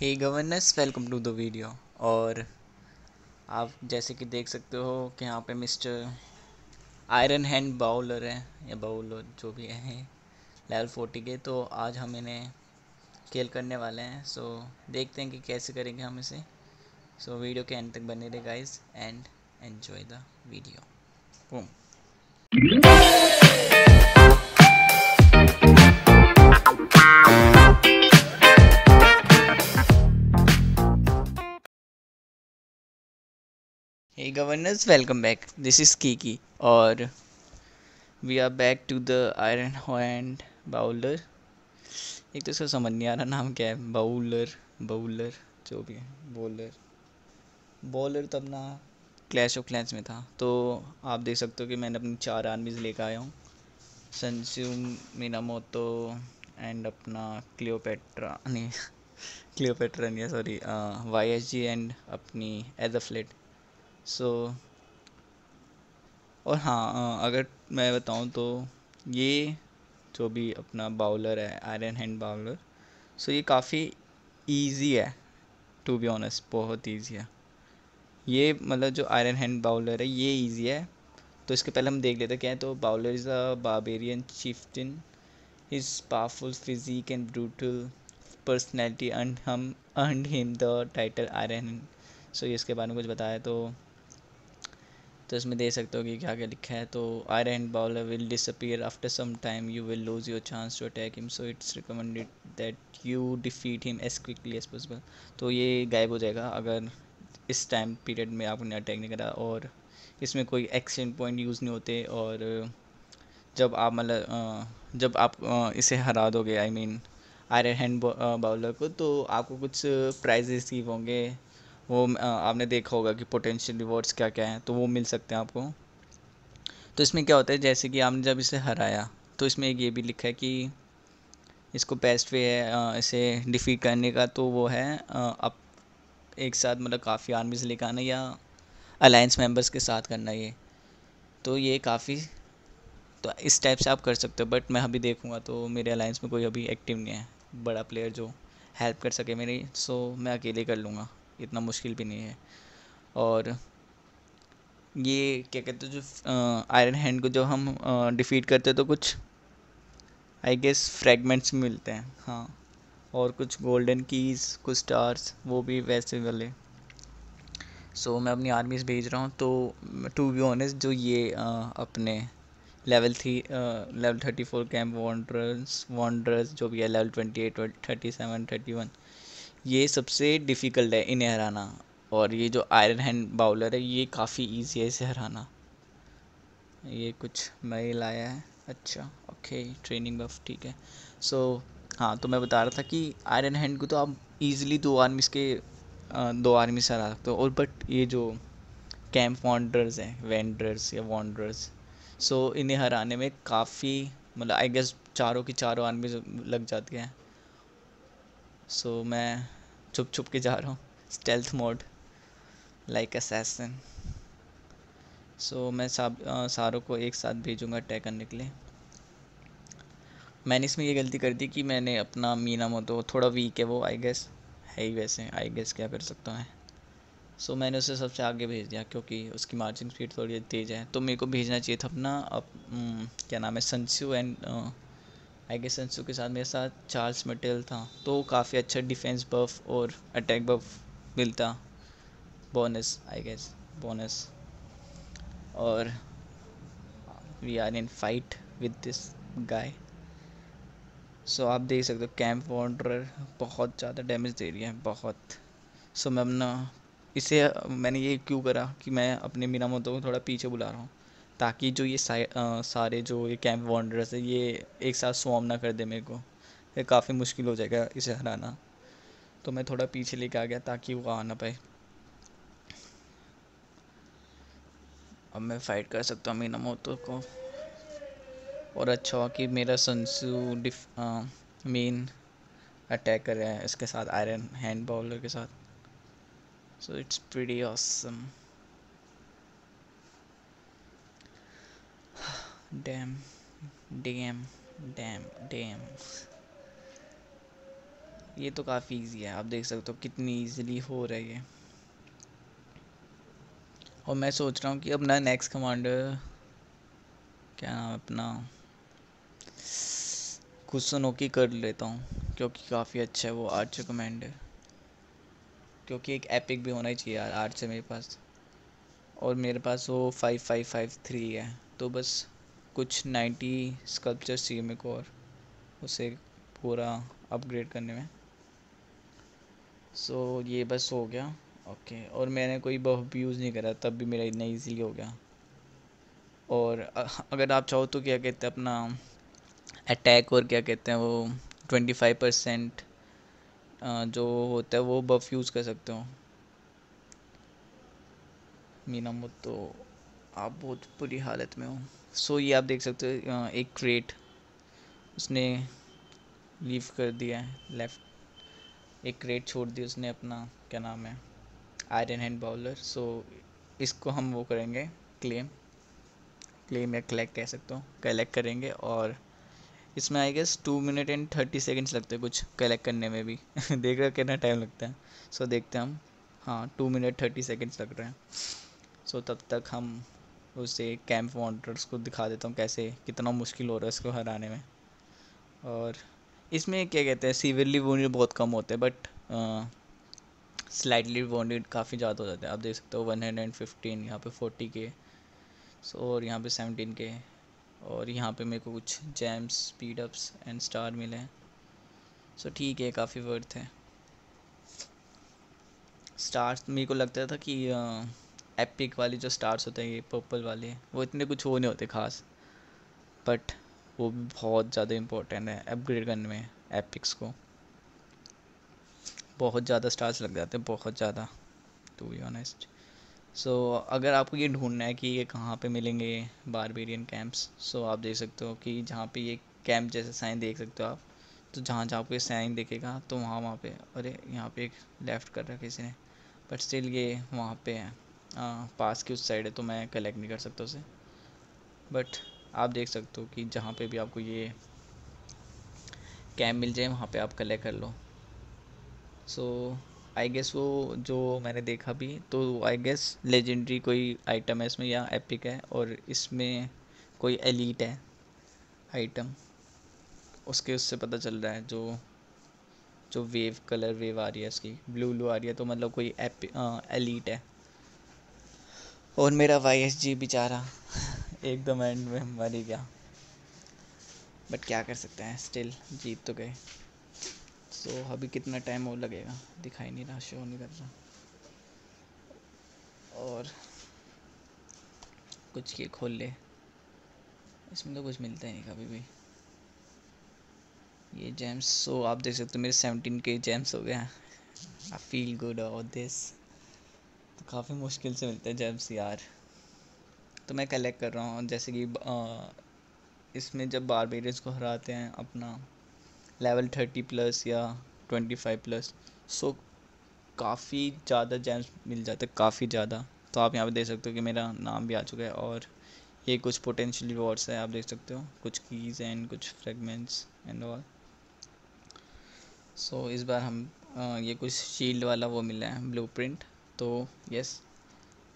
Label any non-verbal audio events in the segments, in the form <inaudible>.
Hey governance welcome to the video और आप जैसे कि देख सकते हो कि यहाँ पे मिस्टर आयरन हैंड बाउलर हैं या बाउलर जो भी हैं लेवल फोर्टी के तो आज हम इन्हें खेल करने वाले हैं सो देखते हैं कि कैसे करेंगे हम इसे सो वीडियो के एंड तक बने रहे guys and enjoy the video ओम Hey welcome back this is की की और we are back to the iron Hand Bowler. एक तो इसका समझ नहीं आ रहा नाम क्या है बाउलर बाउलर जो भी है बॉलर बॉलर तो अपना क्लैश ऑफ क्लैंस में था तो आप देख सकते हो कि मैंने अपनी चार आर्मीज़ लेकर आया हूँ सनस्यूम मीनामोतो एंड अपना क्लियोपेट्रा नहीं क्लियोपेट्रा <laughs> नहीं sorry Y S G and अपनी एज फ्लेट सो और हाँ अगर मैं बताऊँ तो ये जो भी अपना बाउलर है आयरन हैंड बाउलर सो ये काफ़ी ईजी है टू बी ऑनेस्ट बहुत ईजी है ये मतलब जो आयरन हैंड बाउलर है ये ईजी है तो इसके पहले हम देख लेते क्या है तो bowler is a barbarian chieftain is powerful physique and brutal personality earned him and him the title iron so ये इसके बारे में कुछ बताया तो तो इसमें देख सकते हो कि क्या क्या लिखा है तो iron and bowler will disappear after some time you will lose your chance to attack him so it's recommended that you defeat him as quickly as possible तो ये गायब हो जाएगा अगर इस टाइम पीरियड में आपने अटैक नहीं करा और इसमें कोई एक्सीडेंट पॉइंट यूज़ नहीं होते और जब आप मतलब जब आप इसे हरा दोगे I mean iron hand bowler को तो आपको कुछ प्राइजेस ही होंगे वो आपने देखा होगा कि पोटेंशियल रिवॉर्ड्स क्या क्या हैं तो वो मिल सकते हैं आपको तो इसमें क्या होता है जैसे कि आपने जब इसे हराया तो इसमें एक ये भी लिखा है कि इसको बेस्ट वे है इसे डिफीट करने का तो वो है आप एक साथ मतलब काफ़ी आर्मी से लेकर आना या अलायंस मेंबर्स के साथ करना ये तो ये काफ़ी तो इस टाइप से आप कर सकते हो बट मैं अभी देखूँगा तो मेरे अलायंस में कोई अभी एक्टिव नहीं है बड़ा प्लेयर जो हेल्प कर सके मेरी सो मैं अकेले कर लूँगा इतना मुश्किल भी नहीं है और ये क्या कहते हैं जो आयरन हैंड को जो हम डिफ़ीट करते हैं तो कुछ आई गेस फ्रेगमेंट्स मिलते हैं हाँ और कुछ गोल्डन कीज़ कुछ स्टार्स वो भी वैसे वाले सो so, मैं अपनी आर्मीज भेज रहा हूँ तो टू बी ऑनेस्ट जो ये आ, अपने level three level thirty four camp wondrous wondrous जो भी है level twenty eight thirty seven thirty one ये सबसे डिफ़िकल्ट है इन्हें हराना और ये जो आयरन हैंड बाउलर है ये काफ़ी ईजी है इसे हराना ये कुछ मेल आया है अच्छा ओके ट्रेनिंग बफ ठीक है सो so, हाँ तो मैं बता रहा था कि आयरन हैंड को तो आप इजीली दो आर्मी के दो आर्मी से हरा सकते हो और बट ये जो कैंप वॉन्डर्स हैं वेंडर्स या वॉन्डर्स सो so, इन्हें हराने में काफ़ी मतलब आई गेस चारों की चारों आर्मी लग जाती हैं सो मैं छुप छुप के जा रहा हूँ stealth mode like assassin so मैं सब सारों को एक साथ भेजूँगा अटैक करने के लिए मैंने इसमें ये गलती कर दी कि मैंने अपना मीना मोतो थोड़ा वीक है वो आई गेस है ही वैसे आई गेस क्या कर सकता हूँ सो so, मैंने उसे सबसे आगे भेज दिया क्योंकि उसकी मार्चिंग स्पीड थोड़ी तेज़ है तो मेरे को भेजना चाहिए था अपना अप, न, क्या नाम है सनस्यू एंड आई गेस सेंसू के साथ मेरे साथ चार्ल्स मटेल था तो काफ़ी अच्छा डिफेंस बफ और अटैक बफ मिलता बोनस आई गेस बोनस और we are in fight with this guy so आप देख सकते हो कैंप वॉन्डर बहुत ज़्यादा डैमेज दे रही है बहुत सो so, मैं अपना इसे मैंने ये क्यों करा कि मैं अपने मीना मोतो को थोड़ा पीछे बुला रहा हूँ ताकि जो ये सारे जो ये कैंप वॉन्डर्स है ये एक साथ स्वाम ना कर दे मेरे को फिर काफ़ी मुश्किल हो जाएगा इसे हराना तो मैं थोड़ा पीछे लेके आ गया ताकि वो आ ना पाए अब मैं फाइट कर सकता हूँ मीना मोतो को और अच्छा हुआ कि मेरा सनसू डिफ मेन अटैक कर रहा है इसके साथ आयरन हैंड बॉलर के साथ so it's pretty awesome damn damn damn damn ये तो काफ़ी इजी है आप देख सकते हो कितनी इजीली हो रही है और मैं सोच रहा हूँ कि अपना नेक्स्ट कमांडर क्या नाम अपना कुसनोकी कर लेता हूँ क्योंकि काफ़ी अच्छा है वो आर्चर कमांडर क्योंकि एक एपिक भी होना ही चाहिए यार आर्चर मेरे पास और मेरे पास वो फाइव फाइव फाइव थ्री है तो बस कुछ नाइन्टी स्कल्पचर चाहिए मेरे को और उसे पूरा अपग्रेड करने में सो so, ये बस हो गया ओके okay. और मैंने कोई बफ भी यूज़ नहीं करा तब भी मेरा इतना ईजीली हो गया और अगर आप चाहो तो क्या कहते हैं अपना अटैक और क्या कहते हैं वो ट्वेंटी फाइव परसेंट जो होता है वो बफ यूज़ कर सकते हो मीना मुद तो आप बहुत बुरी हालत में हो सो ये आप देख सकते हो एक क्रेट उसने लीव कर दिया है लेफ्ट एक क्रेट छोड़ दिया उसने अपना क्या नाम है आयरन हैंड बाउलर सो इसको हम वो करेंगे क्लेम क्लेम या कलेक्ट कह सकते हो कलेक्ट करेंगे और इसमें I guess two minute and thirty seconds लगते हैं कुछ कलेक्ट करने में भी <laughs> देख रहे कितना टाइम लगता है सो so, देखते हैं हम हाँ टू मिनट थर्टी सेकेंड्स लग रहे हैं सो so, तब तक हम उसे कैंप वांडर्स को दिखा देता हूँ कैसे कितना मुश्किल हो रहा है उसको हराने में और इसमें क्या कहते हैं सीवियरली वोडेड बहुत कम होते हैं बट स्लाइटली वोडेड काफ़ी ज़्यादा हो जाते हैं आप देख सकते हो वन हंड्रेड एंड फिफ्टीन यहाँ पर फोर्टी के सो और यहाँ पे सेवनटीन के और यहाँ पे मेरे को कुछ gems speed ups and star मिले हैं सो ठीक है काफ़ी वर्थ है स्टार्स मेरे को लगता था कि एपिक वाले जो स्टार्स होते हैं ये पर्पल वाले वो इतने कुछ वो नहीं होते खास बट वो भी बहुत ज़्यादा इम्पोर्टेंट है अपग्रेड करने में एपिक्स को बहुत ज़्यादा स्टार्स लग जाते हैं बहुत ज़्यादा टू बी ऑनेस्ट सो अगर आपको ये ढूंढना है कि ये कहाँ पे मिलेंगे बारबेरियन कैंप्स सो आप देख सकते हो कि जहाँ पे ये कैंप जैसे साइन देख सकते हो आप तो जहाँ जहाँ आपको ये साइन देखेगा तो वहाँ वहाँ पे अरे यहाँ पे एक लेफ़्ट कर रहा है किसी ने बट स्टिल ये वहाँ पे है हाँ, पास की उस साइड है तो मैं कलेक्ट नहीं कर सकता उसे बट आप देख सकते हो कि जहाँ पे भी आपको ये कैम मिल जाए वहाँ पे आप कलेक्ट कर लो सो आई गेस वो जो मैंने देखा भी तो आई गेस लेजेंडरी कोई आइटम है इसमें या एपिक है और इसमें कोई एलीट है आइटम उसके उससे पता चल रहा है जो जो वेव कलर वेव आ रही है उसकी ब्लू ब्लू आ रही है तो मतलब कोई एप एलिट है और मेरा वाई एस जी बेचारा <laughs> एकदम एंड में मर ही गया बट क्या कर सकते हैं स्टिल जीत तो गए सो so, अभी कितना टाइम और लगेगा दिखाई नहीं रहा शो नहीं कर रहा और कुछ की खोल ले इसमें तो कुछ मिलता ही नहीं कभी भी ये जेम्स सो so, आप देख सकते हो मेरे सेवनटीन के जेम्स हो गए हैं आई फील गुड और दिस तो काफ़ी मुश्किल से मिलते हैं जेम्स यार तो मैं कलेक्ट कर रहा हूँ जैसे कि इसमें जब बारबेरियंस को हराते हैं अपना लेवल थर्टी प्लस या ट्वेंटी फाइव प्लस सो काफ़ी ज़्यादा जेम्स मिल जाते हैं काफ़ी ज़्यादा तो आप यहाँ पे देख सकते हो कि मेरा नाम भी आ चुका है और ये कुछ पोटेंशियल रिवॉर्ड्स है आप देख सकते हो कुछ कीज़ एंड कुछ फ्रेगमेंट्स एंड ऑल सो इस बार हम आ, ये कुछ शील्ड वाला वो मिला है ब्लू प्रिंट तो यस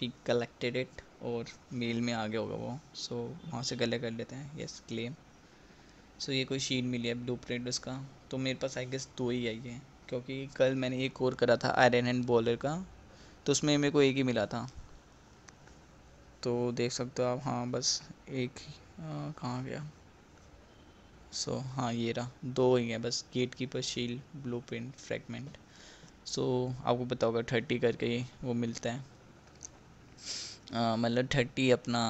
वी कलेक्टेड इट और मेल में आ गया होगा वो सो so, वहाँ से गले कर लेते हैं यस क्लेम सो ये कोई शीट मिली है ब्लू प्रिंट उसका तो मेरे पास आई गेस दो ही आई है क्योंकि कल मैंने एक और करा था आयरन हैंड बॉलर का तो उसमें मेरे को एक ही मिला था तो देख सकते हो आप हाँ बस एक कहाँ गया सो so, हाँ ये रहा दो ही है बस gatekeeper shield blueprint fragment so so, आपको पता होगा थर्टी करके वो मिलता है मतलब थर्टी अपना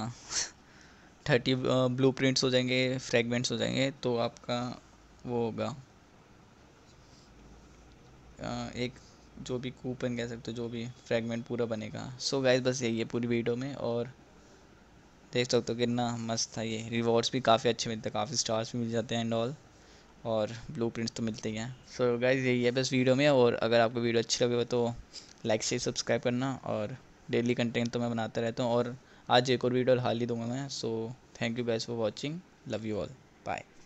थर्टी ब्लू प्रिंट्स हो जाएंगे फ्रेगमेंट्स हो जाएंगे तो आपका वो होगा एक जो भी कूपन कह सकते हो जो भी फ्रेगमेंट पूरा बनेगा सो so, गाइज बस यही है पूरी वीडियो में और देख सकते हो कितना मस्त था ये रिवॉर्ड्स भी काफ़ी अच्छे मिलते हैं काफ़ी स्टार्स भी मिल जाते हैं एंड ऑल और ब्लू तो मिलते ही हैं सो गाइज यही है बस वीडियो में और अगर आपको वीडियो अच्छी लगे तो लाइक से सब्सक्राइब करना और डेली कंटेंट तो मैं बनाता रहता हूँ और आज एक और वीडियो हाल ही दूंगा मैं so thank you best for watching love you all bye